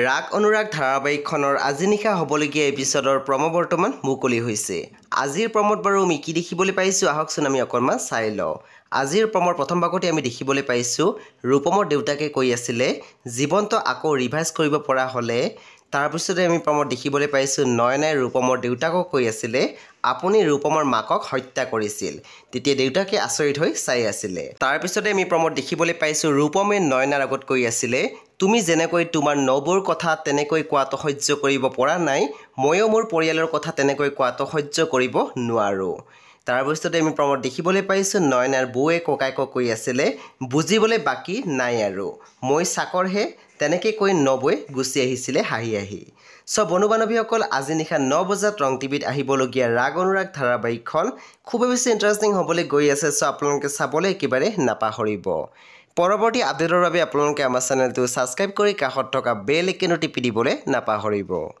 ৰাগ অনুৰাগ ধাৰাবাহিকখনৰ আজি নিশা হ'বলগীয়া এপিছ'ডৰ প্ৰম' বৰ্তমান মুকলি হৈছে আজিৰ প্ৰমত বাৰু আমি কি দেখিবলৈ পাইছোঁ আহকচোন আমি অকণমান চাই লওঁ আজিৰ প্ৰমৰ প্ৰথম ভাগতে আমি দেখিবলৈ পাইছোঁ ৰূপমৰ দেউতাকে কৈ আছিলে জীৱনটো আকৌ ৰিভাইজ কৰিব পৰা হ'লে তাৰপিছতে আমি প্ৰমত দেখিবলৈ পাইছোঁ নয়নাই ৰূপমৰ দেউতাকক কৈ আছিলে আপুনি ৰূপমৰ মাকক হত্যা কৰিছিল তেতিয়া দেউতাকে আচৰিত হৈ চাই আছিলে তাৰপিছতে আমি প্ৰমত দেখিবলৈ পাইছোঁ ৰূপমে নয়নাৰ আগত কৈ আছিলে তুমি যেনেকৈ তোমাৰ নবৌৰ কথা তেনেকৈ কোৱাটো সহ্য কৰিব পৰা নাই ময়ো মোৰ পৰিয়ালৰ কথা তেনেকৈ কোৱাটো সহ্য কৰিব নোৱাৰোঁ তাৰ বস্তুতে আমি প্ৰমত দেখিবলৈ পাইছোঁ নয়নাৰ বৌৱে ককাই কৈ আছিলে বুজিবলৈ বাকী নাই আৰু মই চাকৰহে তেনেকৈ কৈ নবৈ গুচি আহিছিলে হাঁহি আহি চ' বন্ধু বান্ধৱীসকল আজি নিশা ন বজাত ৰং টিভিত আহিবলগীয়া ৰাগ অনুৰাগ ধাৰাবাহিকখন খুবেই বেছি ইণ্টাৰেষ্টিং হ'বলৈ গৈ আছে চ' আপোনালোকে চাবলৈ একেবাৰে নাপাহৰিব পৰৱৰ্তী আপডেটৰ বাবে আপোনালোকে আমাৰ চেনেলটো ছাবস্ক্ৰাইব কৰি কাষত থকা বেল একেনো টিপি দিবলৈ নাপাহৰিব